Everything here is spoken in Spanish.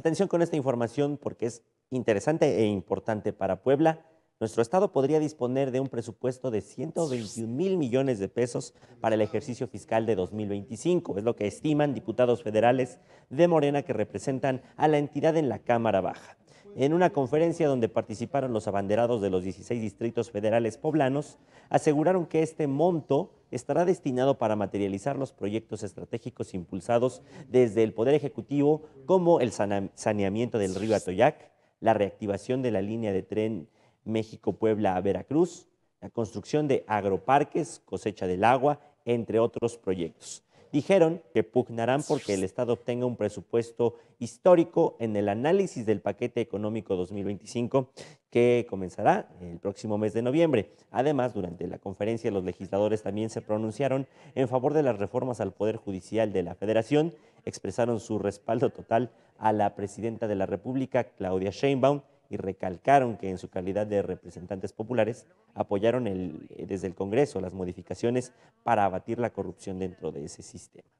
Atención con esta información porque es interesante e importante para Puebla. Nuestro Estado podría disponer de un presupuesto de 121 mil millones de pesos para el ejercicio fiscal de 2025. Es lo que estiman diputados federales de Morena que representan a la entidad en la Cámara Baja. En una conferencia donde participaron los abanderados de los 16 distritos federales poblanos, aseguraron que este monto estará destinado para materializar los proyectos estratégicos impulsados desde el Poder Ejecutivo, como el saneamiento del río Atoyac, la reactivación de la línea de tren México-Puebla a Veracruz, la construcción de agroparques, cosecha del agua, entre otros proyectos dijeron que pugnarán porque el Estado obtenga un presupuesto histórico en el análisis del paquete económico 2025 que comenzará el próximo mes de noviembre. Además, durante la conferencia los legisladores también se pronunciaron en favor de las reformas al Poder Judicial de la Federación, expresaron su respaldo total a la presidenta de la República, Claudia Sheinbaum, y recalcaron que en su calidad de representantes populares apoyaron desde el Congreso las modificaciones para abatir la corrupción dentro de ese sistema.